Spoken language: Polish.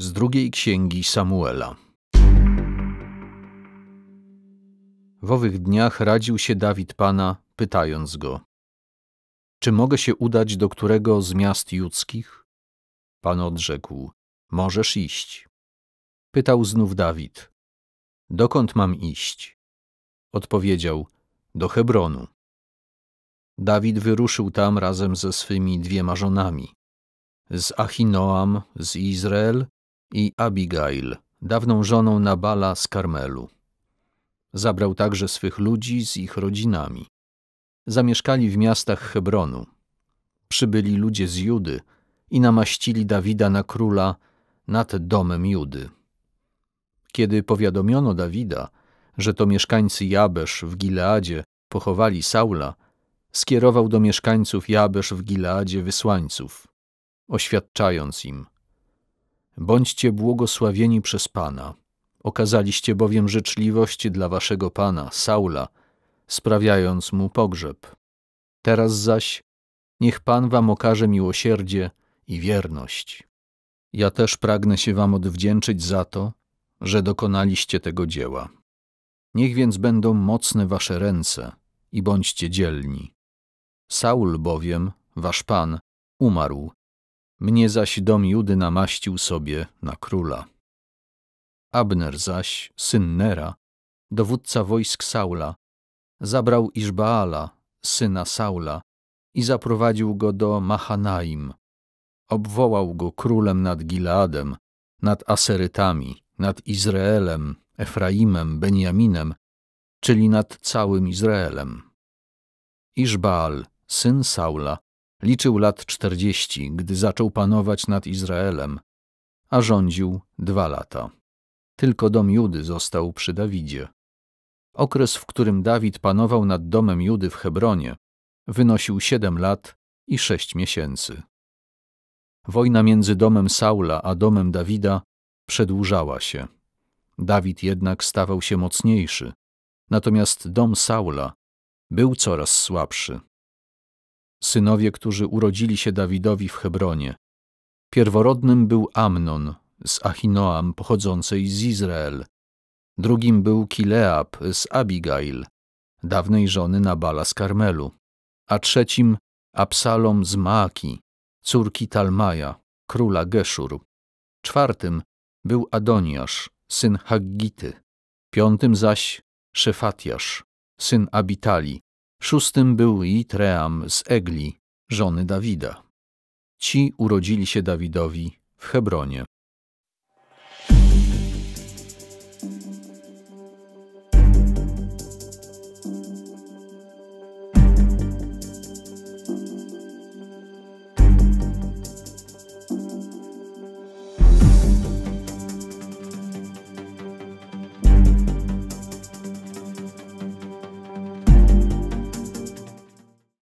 z drugiej księgi Samuela. W owych dniach radził się Dawid Pana, pytając go: Czy mogę się udać do którego z miast judzkich? Pan odrzekł: Możesz iść. Pytał znów Dawid: Dokąd mam iść? Odpowiedział: Do Hebronu. Dawid wyruszył tam razem ze swymi dwiema żonami, z Achinoam z Izrael i Abigail, dawną żoną Nabala z Karmelu. Zabrał także swych ludzi z ich rodzinami. Zamieszkali w miastach Hebronu. Przybyli ludzie z Judy i namaścili Dawida na króla nad domem Judy. Kiedy powiadomiono Dawida, że to mieszkańcy Jabesz w Gileadzie pochowali Saula, skierował do mieszkańców Jabesz w Gileadzie wysłańców, oświadczając im – Bądźcie błogosławieni przez Pana. Okazaliście bowiem życzliwość dla waszego Pana, Saula, sprawiając mu pogrzeb. Teraz zaś niech Pan wam okaże miłosierdzie i wierność. Ja też pragnę się wam odwdzięczyć za to, że dokonaliście tego dzieła. Niech więc będą mocne wasze ręce i bądźcie dzielni. Saul bowiem, wasz Pan, umarł, mnie zaś dom Judy namaścił sobie na króla. Abner zaś, syn Nera, dowódca wojsk Saula, zabrał Iżbaala, syna Saula, i zaprowadził go do Mahanaim, Obwołał go królem nad Gileadem, nad Aserytami, nad Izraelem, Efraimem, Benjaminem, czyli nad całym Izraelem. Iżbaal, syn Saula, Liczył lat czterdzieści, gdy zaczął panować nad Izraelem, a rządził dwa lata. Tylko dom Judy został przy Dawidzie. Okres, w którym Dawid panował nad domem Judy w Hebronie, wynosił siedem lat i sześć miesięcy. Wojna między domem Saula a domem Dawida przedłużała się. Dawid jednak stawał się mocniejszy, natomiast dom Saula był coraz słabszy synowie, którzy urodzili się Dawidowi w Hebronie. Pierworodnym był Amnon z Achinoam pochodzącej z Izrael. Drugim był Kileab z Abigail, dawnej żony Nabala z Karmelu. A trzecim Absalom z Maaki, córki Talmaja, króla Geszur. Czwartym był Adoniasz, syn Haggity. Piątym zaś Szefatiasz, syn Abitali, Szóstym był Jitream z Egli, żony Dawida. Ci urodzili się Dawidowi w Hebronie.